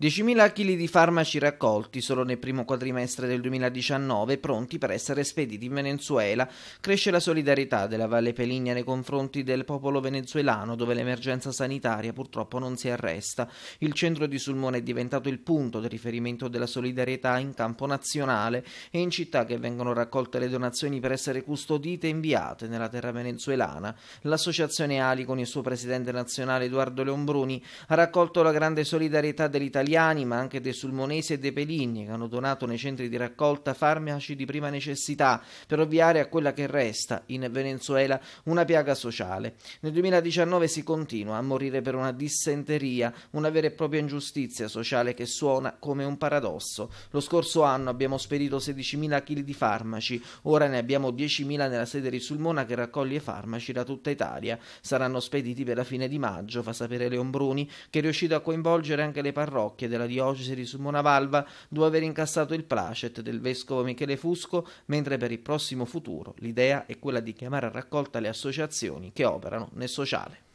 10.000 kg di farmaci raccolti solo nel primo quadrimestre del 2019, pronti per essere spediti in Venezuela. Cresce la solidarietà della Valle Peligna nei confronti del popolo venezuelano, dove l'emergenza sanitaria purtroppo non si arresta. Il centro di Sulmone è diventato il punto di riferimento della solidarietà in campo nazionale e in città che vengono raccolte le donazioni per essere custodite e inviate nella terra venezuelana. L'associazione Ali, con il suo presidente nazionale Edoardo Leombruni, ha raccolto la grande solidarietà dell'Italia italiani, ma anche dei Sulmonesi e dei Peligni, che hanno donato nei centri di raccolta farmaci di prima necessità per ovviare a quella che resta in Venezuela una piaga sociale. Nel 2019 si continua a morire per una dissenteria, una vera e propria ingiustizia sociale che suona come un paradosso. Lo scorso anno abbiamo spedito 16.000 kg di farmaci, ora ne abbiamo 10.000 nella sede di Sulmona che raccoglie farmaci da tutta Italia. Saranno spediti per la fine di maggio, fa sapere Leon Bruni, che è riuscito a coinvolgere anche le parrocchie parrocchie della diocesi di Simonavalva dopo aver incassato il placet del vescovo Michele Fusco, mentre per il prossimo futuro l'idea è quella di chiamare a raccolta le associazioni che operano nel sociale.